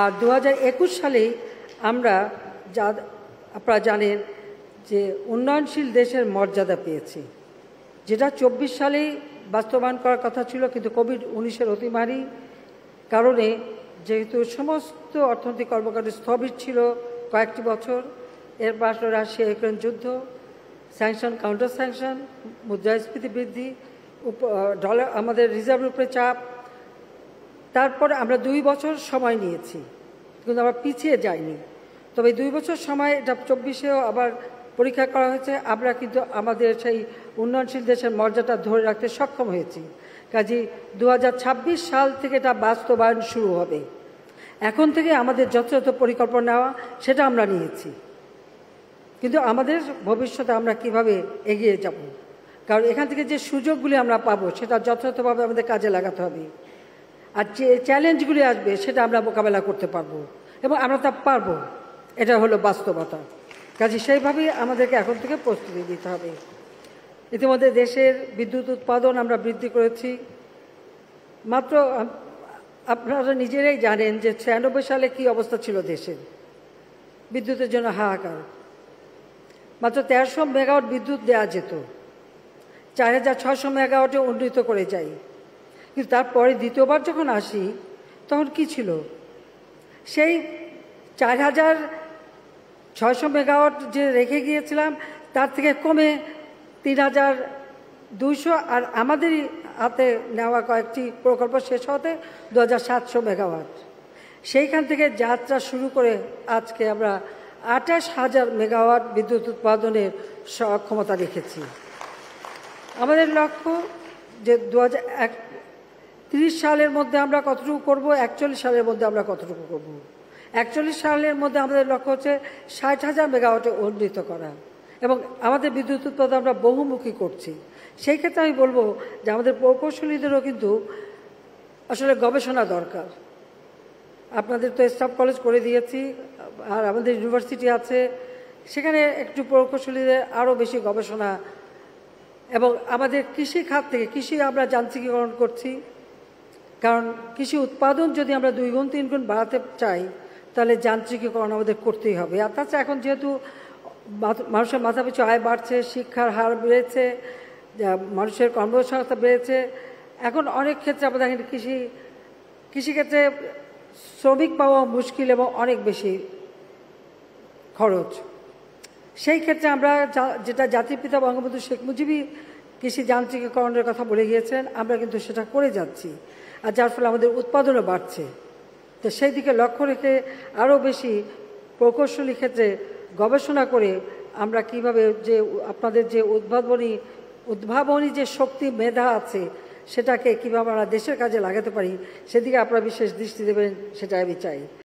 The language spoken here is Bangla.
আর দু একুশ সালে আমরা যা আপনারা জানেন যে উন্নয়নশীল দেশের মর্যাদা পেয়েছি যেটা চব্বিশ সালে বাস্তবায়ন করার কথা ছিল কিন্তু কোভিড উনিশের অতিমারি কারণে যেহেতু সমস্ত অর্থনৈতিক কর্মকাণ্ড স্থবির ছিল কয়েকটি বছর এর পাশে রাশিয়া ইউক্রেন যুদ্ধ স্যাংশন কাউন্টার স্যাংশন মুদ্রাস্ফীতি বৃদ্ধি ডলার আমাদের রিজার্ভের উপরে চাপ তারপর আমরা দুই বছর সময় নিয়েছি কিন্তু আমরা পিছিয়ে যাইনি তবে দুই বছর সময় এটা চব্বিশেও আবার পরীক্ষা করা হয়েছে আমরা কিন্তু আমাদের সেই উন্নয়নশীল দেশের মর্যাদা ধরে রাখতে সক্ষম হয়েছি কাজী দু সাল থেকে এটা বাস্তবায়ন শুরু হবে এখন থেকে আমাদের যথাযথ পরিকল্পনা নেওয়া সেটা আমরা নিয়েছি কিন্তু আমাদের ভবিষ্যতে আমরা কিভাবে এগিয়ে যাব কারণ এখান থেকে যে সুযোগগুলি আমরা পাবো সেটা যথাযথভাবে আমাদের কাজে লাগাতে হবে আর যে চ্যালেঞ্জগুলি আসবে সেটা আমরা মোকাবেলা করতে পারবো এবং আমরা তা পারবো এটা হলো বাস্তবতা কাজে সেইভাবেই আমাদেরকে এখন থেকে প্রস্তুতি দিতে হবে ইতিমধ্যে দেশের বিদ্যুৎ উৎপাদন আমরা বৃদ্ধি করেছি মাত্র আপনারা নিজেরাই জানেন যে ছিয়ানব্বই সালে কি অবস্থা ছিল দেশের বিদ্যুতের জন্য হাহাকার মাত্র তেরোশো মেগাওয়াট বিদ্যুৎ দেওয়া যেত চার হাজার ছশো মেগাওয়াটে উন্নীত করে যায় কিন্তু তারপরে দ্বিতীয়বার যখন আসি তখন কি ছিল সেই চার হাজার ছয়শো মেগাওয়াট যে রেখে গিয়েছিলাম তার থেকে কমে তিন হাজার দুইশো আর আমাদেরই হাতে নেওয়া কয়েকটি প্রকল্প শেষ হতে দু হাজার সাতশো মেগাওয়াট সেইখান থেকে যাত্রা শুরু করে আজকে আমরা আঠাশ হাজার মেগাওয়াট বিদ্যুৎ উৎপাদনের সক্ষমতা রেখেছি আমাদের লক্ষ্য যে দু তিরিশ সালের মধ্যে আমরা কতটুকু করব একচল্লিশ সালের মধ্যে আমরা কতটুকু করব একচল্লিশ সালের মধ্যে আমাদের লক্ষ্য হচ্ছে ষাট হাজার মেগাওয়াটে উন্নীত করা এবং আমাদের বিদ্যুৎ উৎপাদন আমরা বহুমুখী করছি সেই ক্ষেত্রে আমি বলবো যে আমাদের প্রকৌশলীদেরও কিন্তু আসলে গবেষণা দরকার আপনাদের তো স্টাফ কলেজ করে দিয়েছি আর আমাদের ইউনিভার্সিটি আছে সেখানে একটু প্রকৌশলীদের আরও বেশি গবেষণা এবং আমাদের কৃষি খাত থেকে কৃষি আমরা যান্ত্রিকীকরণ করছি কারণ কৃষি উৎপাদন যদি আমরা দুই গুণ তিন গুণ বাড়াতে চাই তাহলে যান্ত্রিকীকরণ আমাদের করতেই হবে আর তাছাড়া এখন যেহেতু মানুষের মাথাপিছু আয় বাড়ছে শিক্ষার হার বেড়েছে মানুষের কর্মসংস্থা বেড়েছে এখন অনেক ক্ষেত্রে আমরা দেখেন কৃষি কৃষিক্ষেত্রে শ্রমিক পাওয়া মুশকিল এবং অনেক বেশি খরচ সেই ক্ষেত্রে আমরা যেটা জাতির পিতা বঙ্গবন্ধু শেখ মুজিবী কৃষি যান্ত্রিকীকরণের কথা বলে গিয়েছেন আমরা কিন্তু সেটা করে যাচ্ছি আর যার ফলে আমাদের উৎপাদনও বাড়ছে তো সেই দিকে লক্ষ্য রেখে আরও বেশি প্রকৌশলী ক্ষেত্রে গবেষণা করে আমরা কিভাবে যে আপনাদের যে উদ্ভাবনী উদ্ভাবনী যে শক্তি মেধা আছে সেটাকে কীভাবে আমরা দেশের কাজে লাগাতে পারি সেদিকে আপনারা বিশেষ দৃষ্টি দেবেন সেটা আমি চাই